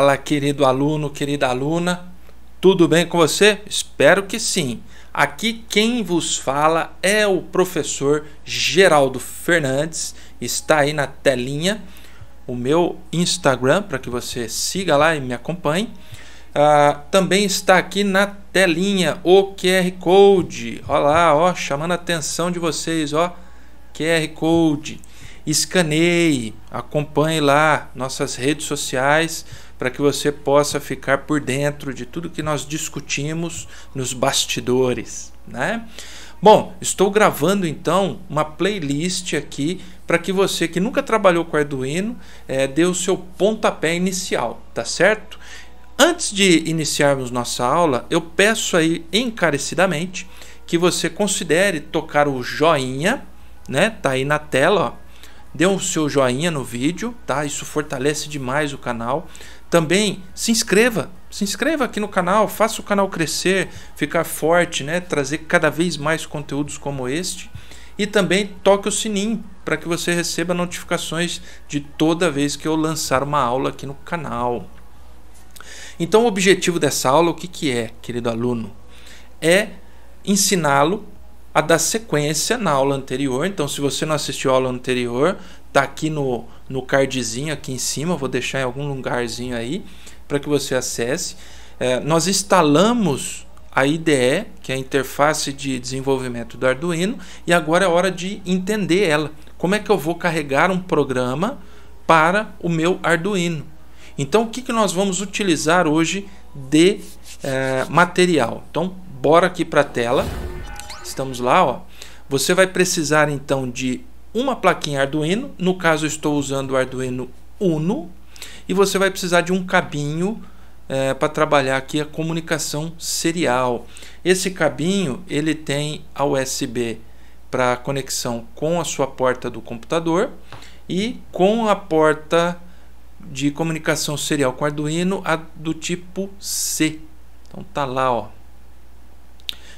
Fala, querido aluno, querida aluna, tudo bem com você? Espero que sim. Aqui quem vos fala é o professor Geraldo Fernandes, está aí na telinha o meu Instagram para que você siga lá e me acompanhe. Ah, também está aqui na telinha o QR Code. Olha lá, ó, chamando a atenção de vocês, ó. QR Code. Escaneie, acompanhe lá nossas redes sociais para que você possa ficar por dentro de tudo que nós discutimos nos bastidores, né? Bom, estou gravando então uma playlist aqui para que você que nunca trabalhou com Arduino é, dê o seu pontapé inicial, tá certo? Antes de iniciarmos nossa aula, eu peço aí encarecidamente que você considere tocar o joinha, né? Tá aí na tela, ó. Dê o um seu joinha no vídeo, tá? Isso fortalece demais o canal também se inscreva. Se inscreva aqui no canal, faça o canal crescer, ficar forte, né? trazer cada vez mais conteúdos como este. E também toque o sininho para que você receba notificações de toda vez que eu lançar uma aula aqui no canal. Então, o objetivo dessa aula, o que, que é, querido aluno? É ensiná-lo a dar sequência na aula anterior. Então, se você não assistiu a aula anterior, está aqui no, no cardzinho aqui em cima, vou deixar em algum lugarzinho aí para que você acesse. É, nós instalamos a IDE, que é a interface de desenvolvimento do Arduino, e agora é hora de entender ela. Como é que eu vou carregar um programa para o meu Arduino? Então, o que, que nós vamos utilizar hoje de é, material? Então, bora aqui para a tela. Estamos lá, ó. Você vai precisar então de uma plaquinha Arduino, no caso estou usando o Arduino Uno, e você vai precisar de um cabinho é, para trabalhar aqui a comunicação serial. Esse cabinho ele tem a USB para conexão com a sua porta do computador e com a porta de comunicação serial com Arduino a do tipo C. Então tá lá, ó.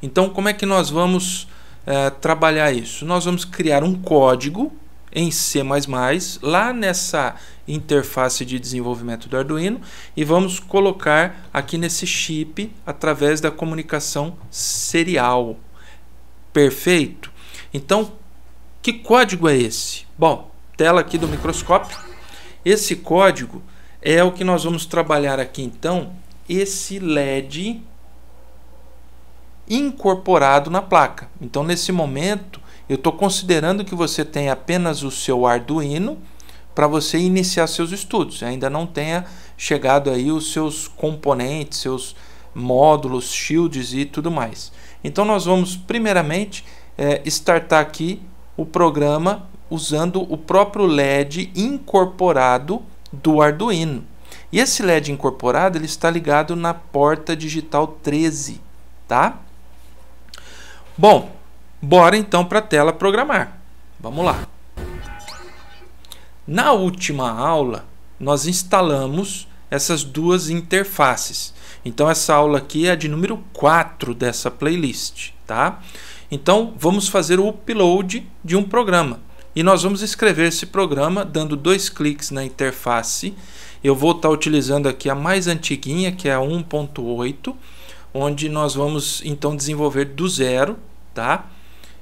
Então como é que nós vamos é, trabalhar isso? Nós vamos criar um código em C++ lá nessa interface de desenvolvimento do Arduino e vamos colocar aqui nesse chip através da comunicação serial. Perfeito? Então, que código é esse? Bom, tela aqui do microscópio. Esse código é o que nós vamos trabalhar aqui então, esse LED incorporado na placa. Então, nesse momento, eu estou considerando que você tem apenas o seu Arduino para você iniciar seus estudos. Ainda não tenha chegado aí os seus componentes, seus módulos, shields e tudo mais. Então nós vamos primeiramente é, startar aqui o programa usando o próprio LED incorporado do Arduino. E esse LED incorporado ele está ligado na porta digital 13, tá? Bom, bora então para a tela programar. Vamos lá. Na última aula, nós instalamos essas duas interfaces. Então essa aula aqui é a de número 4 dessa playlist, tá? Então vamos fazer o upload de um programa. E nós vamos escrever esse programa dando dois cliques na interface. Eu vou estar tá utilizando aqui a mais antiguinha, que é a 1.8 onde nós vamos então desenvolver do zero, tá?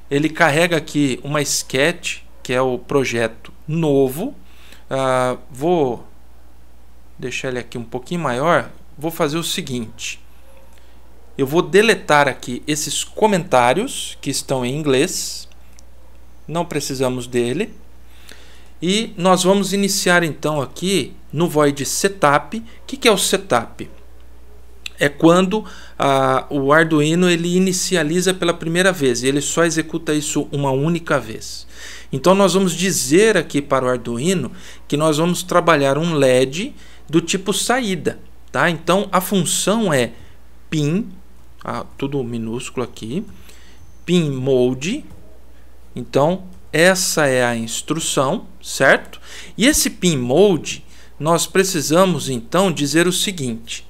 Ele carrega aqui uma sketch, que é o projeto novo. Ah, vou deixar ele aqui um pouquinho maior. Vou fazer o seguinte. Eu vou deletar aqui esses comentários que estão em inglês. Não precisamos dele. E nós vamos iniciar então aqui no void setup. O que é o setup? é quando ah, o Arduino ele inicializa pela primeira vez e ele só executa isso uma única vez. Então nós vamos dizer aqui para o Arduino que nós vamos trabalhar um LED do tipo saída. Tá? Então a função é pin, ah, tudo minúsculo aqui, pin mode. Então essa é a instrução, certo? E esse pin mode nós precisamos então dizer o seguinte: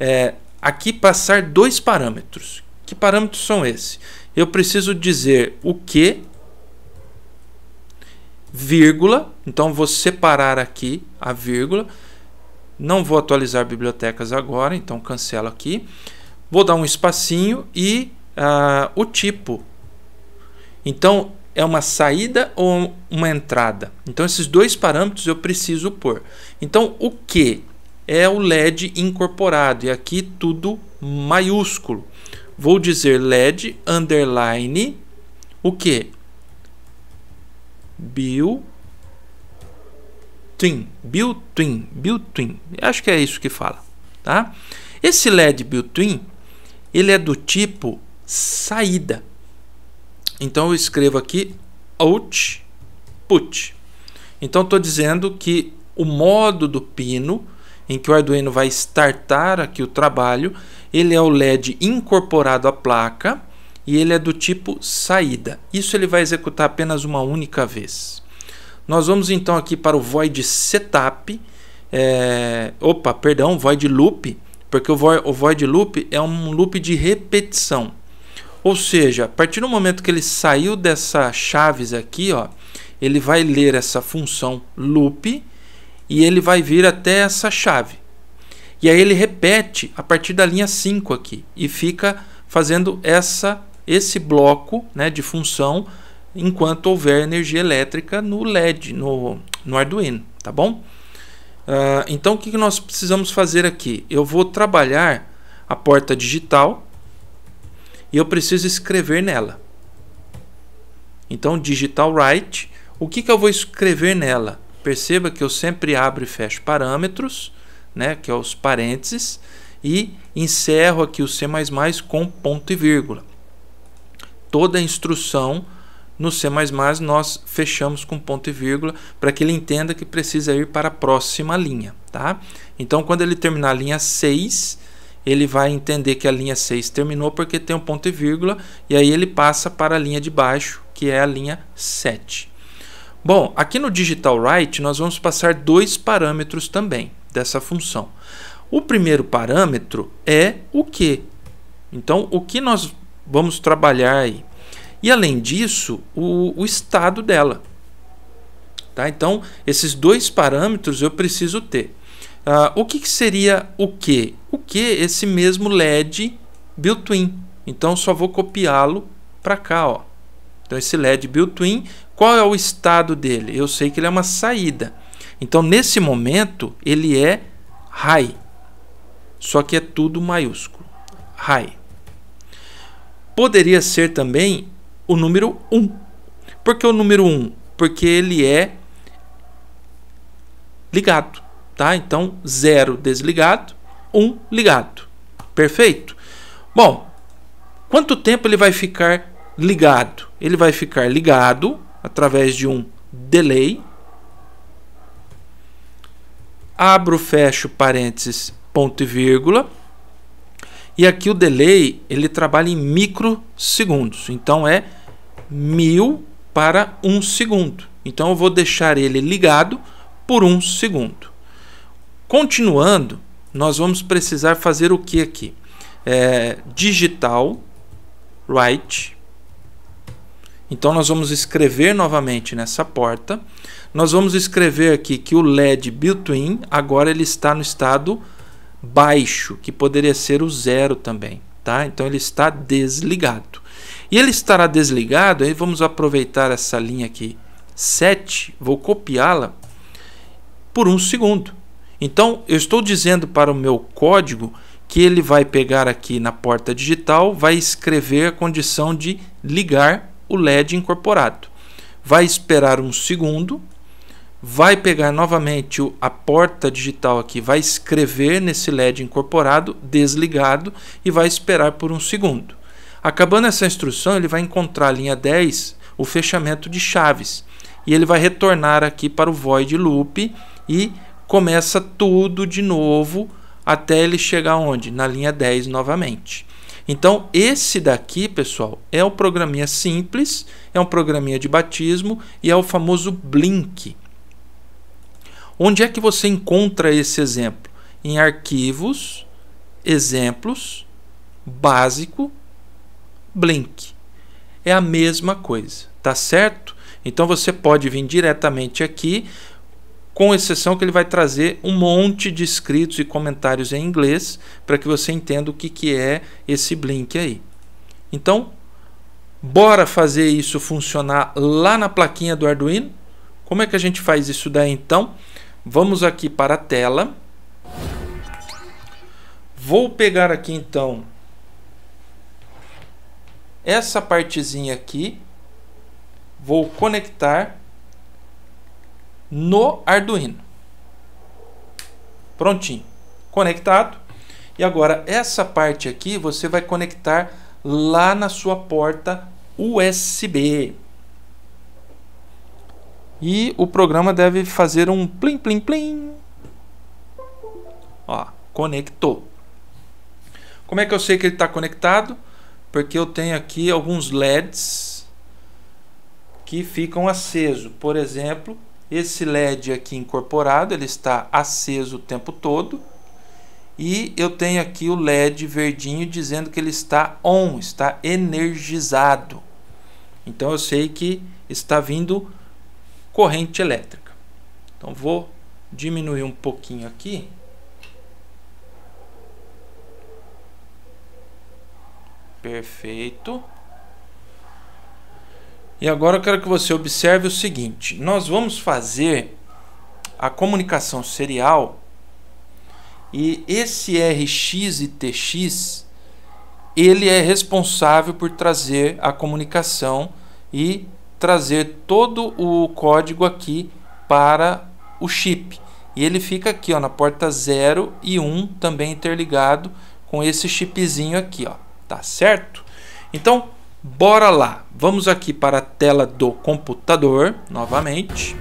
é, aqui passar dois parâmetros. Que parâmetros são esses? Eu preciso dizer o que, vírgula, então vou separar aqui a vírgula. Não vou atualizar bibliotecas agora, então cancelo aqui. Vou dar um espacinho e uh, o tipo. Então, é uma saída ou uma entrada? Então, esses dois parâmetros eu preciso pôr. Então, o que? é o LED incorporado. E aqui tudo maiúsculo. Vou dizer LED underline o que? Bill Twin, Bill Twin, Bill Twin. Acho que é isso que fala, tá? Esse LED Bill Twin, ele é do tipo saída. Então eu escrevo aqui output. Então estou dizendo que o modo do pino em que o Arduino vai startar aqui o trabalho. Ele é o LED incorporado à placa e ele é do tipo saída. Isso ele vai executar apenas uma única vez. Nós vamos então aqui para o void setup. É... Opa, perdão, void loop, porque o, o void loop é um loop de repetição. Ou seja, a partir do momento que ele saiu dessa chaves aqui, ó, ele vai ler essa função loop e ele vai vir até essa chave. E aí ele repete a partir da linha 5 aqui e fica fazendo essa esse bloco né, de função enquanto houver energia elétrica no LED, no, no Arduino, tá bom? Uh, então o que, que nós precisamos fazer aqui? Eu vou trabalhar a porta digital e eu preciso escrever nela. Então digital write, o que, que eu vou escrever nela? Perceba que eu sempre abro e fecho parâmetros, né, que é os parênteses, e encerro aqui o C++ com ponto e vírgula. Toda a instrução no C++ nós fechamos com ponto e vírgula para que ele entenda que precisa ir para a próxima linha, tá? Então quando ele terminar a linha 6, ele vai entender que a linha 6 terminou porque tem um ponto e vírgula e aí ele passa para a linha de baixo, que é a linha 7. Bom, aqui no digital nós vamos passar dois parâmetros também dessa função. O primeiro parâmetro é o que. Então, o que nós vamos trabalhar aí? E além disso, o, o estado dela. Tá? Então, esses dois parâmetros eu preciso ter. Uh, o que, que, seria o que? O que esse mesmo LED built-in. Então, só vou copiá-lo para cá. Ó. Então esse LED built-in, qual é o estado dele? Eu sei que ele é uma saída. Então nesse momento ele é high. Só que é tudo maiúsculo. High. Poderia ser também o número 1. Por que o número 1? Porque ele é ligado, tá? Então 0 desligado, 1 um ligado. Perfeito? Bom, quanto tempo ele vai ficar ligado. Ele vai ficar ligado através de um delay. Abro, fecho parênteses, ponto e vírgula. E aqui o delay ele trabalha em microsegundos. Então é mil para um segundo. Então eu vou deixar ele ligado por um segundo. Continuando, nós vamos precisar fazer o que aqui? É, digital write então nós vamos escrever novamente nessa porta. Nós vamos escrever aqui que o LED built-in agora ele está no estado baixo, que poderia ser o zero também, tá? Então ele está desligado. E ele estará desligado, aí vamos aproveitar essa linha aqui 7, vou copiá-la por um segundo. Então eu estou dizendo para o meu código que ele vai pegar aqui na porta digital, vai escrever a condição de ligar o LED incorporado. Vai esperar um segundo, vai pegar novamente a porta digital aqui, vai escrever nesse LED incorporado, desligado, e vai esperar por um segundo. Acabando essa instrução, ele vai encontrar a linha 10, o fechamento de chaves, e ele vai retornar aqui para o void loop e começa tudo de novo até ele chegar onde? Na linha 10 novamente. Então, esse daqui, pessoal, é um programinha simples, é um programinha de batismo e é o famoso Blink. Onde é que você encontra esse exemplo? Em arquivos, exemplos, básico, Blink. É a mesma coisa, tá certo? Então você pode vir diretamente aqui, com exceção que ele vai trazer um monte de escritos e comentários em inglês para que você entenda o que, que é esse Blink aí. Então, bora fazer isso funcionar lá na plaquinha do Arduino? Como é que a gente faz isso daí então? Vamos aqui para a tela. Vou pegar aqui então essa partezinha aqui, vou conectar no Arduino. Prontinho. Conectado. E agora essa parte aqui você vai conectar lá na sua porta USB. E o programa deve fazer um plim plim plim. Ó, conectou. Como é que eu sei que ele está conectado? Porque eu tenho aqui alguns LEDs que ficam acesos. Por exemplo, esse LED aqui incorporado, ele está aceso o tempo todo. E eu tenho aqui o LED verdinho dizendo que ele está on, está energizado. Então eu sei que está vindo corrente elétrica. Então vou diminuir um pouquinho aqui. Perfeito. E agora eu quero que você observe o seguinte: nós vamos fazer a comunicação serial e esse RX e TX ele é responsável por trazer a comunicação e trazer todo o código aqui para o chip. E ele fica aqui ó, na porta 0 e 1 um, também interligado com esse chipzinho aqui, ó, tá certo? Então, Bora lá. Vamos aqui para a tela do computador novamente.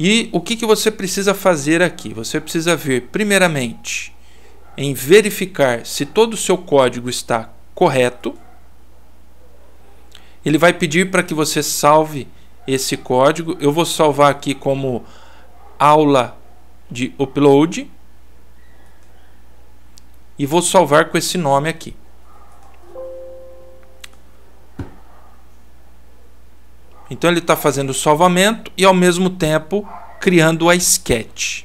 E o que, que você precisa fazer aqui? Você precisa ver, primeiramente, em verificar se todo o seu código está correto. Ele vai pedir para que você salve esse código. Eu vou salvar aqui como aula de upload. E vou salvar com esse nome aqui. Então ele está fazendo o salvamento e ao mesmo tempo criando a sketch.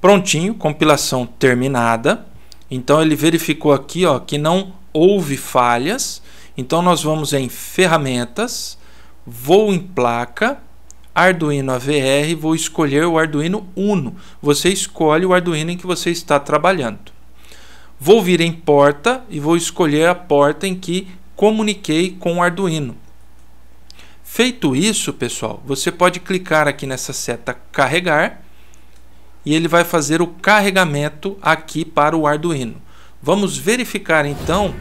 Prontinho, compilação terminada. Então ele verificou aqui ó, que não houve falhas então nós vamos em ferramentas, vou em placa, Arduino AVR, vou escolher o Arduino Uno. Você escolhe o Arduino em que você está trabalhando. Vou vir em porta e vou escolher a porta em que comuniquei com o Arduino. Feito isso, pessoal, você pode clicar aqui nessa seta carregar e ele vai fazer o carregamento aqui para o Arduino. Vamos verificar então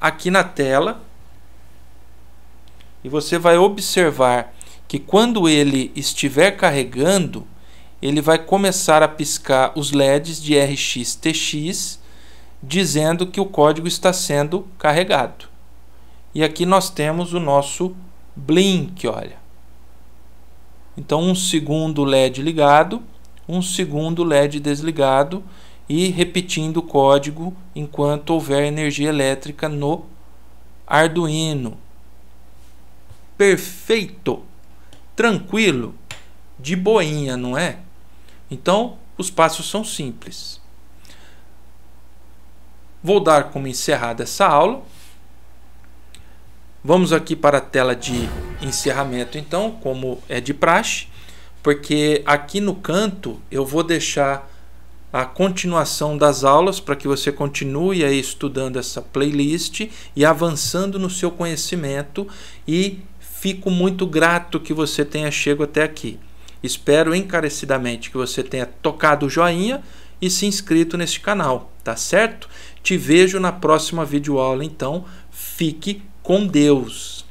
aqui na tela e você vai observar que quando ele estiver carregando, ele vai começar a piscar os LEDs de RXTX, dizendo que o código está sendo carregado. E aqui nós temos o nosso blink, olha. Então um segundo LED ligado, um segundo LED desligado e repetindo o código enquanto houver energia elétrica no Arduino. Perfeito! Tranquilo! De boinha, não é? Então, os passos são simples. Vou dar como encerrada essa aula. Vamos aqui para a tela de encerramento, então, como é de praxe, porque aqui no canto eu vou deixar a continuação das aulas para que você continue aí estudando essa playlist e avançando no seu conhecimento e fico muito grato que você tenha chegado até aqui. Espero encarecidamente que você tenha tocado o joinha e se inscrito neste canal, tá certo? Te vejo na próxima videoaula, então fique com Deus.